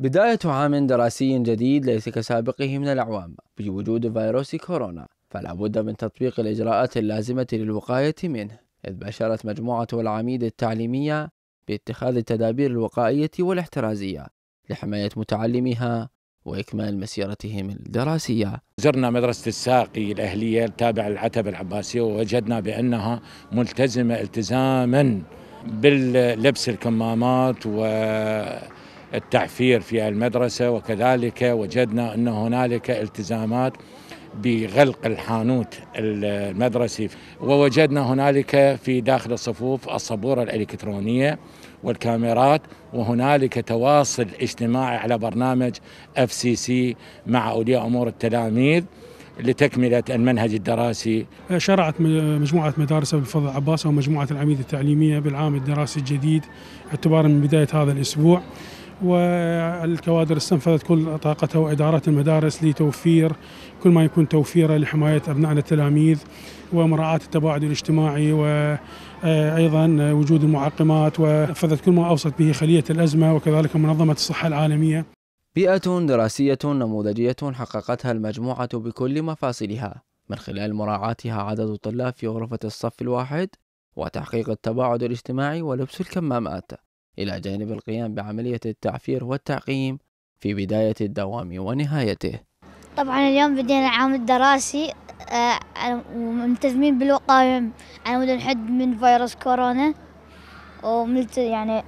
بداية عام دراسي جديد ليس كسابقه من الأعوام بوجود فيروس كورونا فلا بد من تطبيق الإجراءات اللازمة للوقاية منه إذ بشرت مجموعة العميد التعليمية باتخاذ التدابير الوقائية والاحترازية لحماية متعلميها وإكمال مسيرتهم الدراسية زرنا مدرسة الساقي الأهلية التابعة للعتبة العباسية ووجدنا بأنها ملتزمة التزاما باللبس الكمامات و التعفير في المدرسة وكذلك وجدنا أن هنالك التزامات بغلق الحانوت المدرسي ووجدنا هنالك في داخل الصفوف الصبورة الإلكترونية والكاميرات وهنالك تواصل اجتماعي على برنامج اف سي سي مع اولياء امور التلاميذ لتكمله المنهج الدراسي. شرعت مجموعه مدارس الفضل عباس ومجموعه العميد التعليميه بالعام الدراسي الجديد اعتبارا من بدايه هذا الاسبوع والكوادر استنفذت كل طاقتها وإدارة المدارس لتوفير كل ما يكون توفيره لحماية أبنائنا التلاميذ ومراعاة التباعد الاجتماعي وأيضا وجود المعقمات ونفذت كل ما أوصت به خلية الأزمة وكذلك منظمة الصحة العالمية بيئة دراسية نموذجية حققتها المجموعة بكل مفاصلها من خلال مراعاتها عدد الطلاب في غرفة الصف الواحد وتحقيق التباعد الاجتماعي ولبس الكمامات إلى جانب القيام بعملية التعفير والتعقيم في بداية الدوام ونهايته طبعا اليوم بدينا العام الدراسي آه، آه، وملتزمين بالوقاية على مود الحد من فيروس كورونا وملت يعني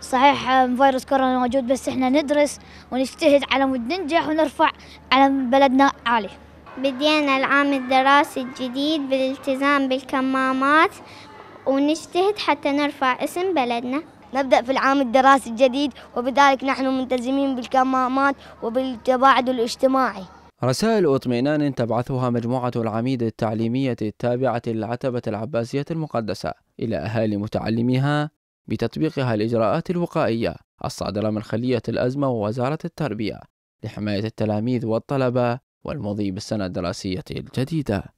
صحيح آه، فيروس كورونا موجود بس احنا ندرس ونجتهد على مود ننجح ونرفع على بلدنا عالي بدينا العام الدراسي الجديد بالالتزام بالكمامات ونجتهد حتى نرفع اسم بلدنا نبدأ في العام الدراسي الجديد وبذلك نحن ملتزمين بالكمامات وبالتباعد الاجتماعي رسائل اطمئنان تبعثها مجموعة العميد التعليمية التابعة للعتبة العباسية المقدسة إلى أهالي متعلميها بتطبيقها الإجراءات الوقائية الصادرة من خلية الأزمة ووزارة التربية لحماية التلاميذ والطلبة والمضي بالسنة الدراسية الجديدة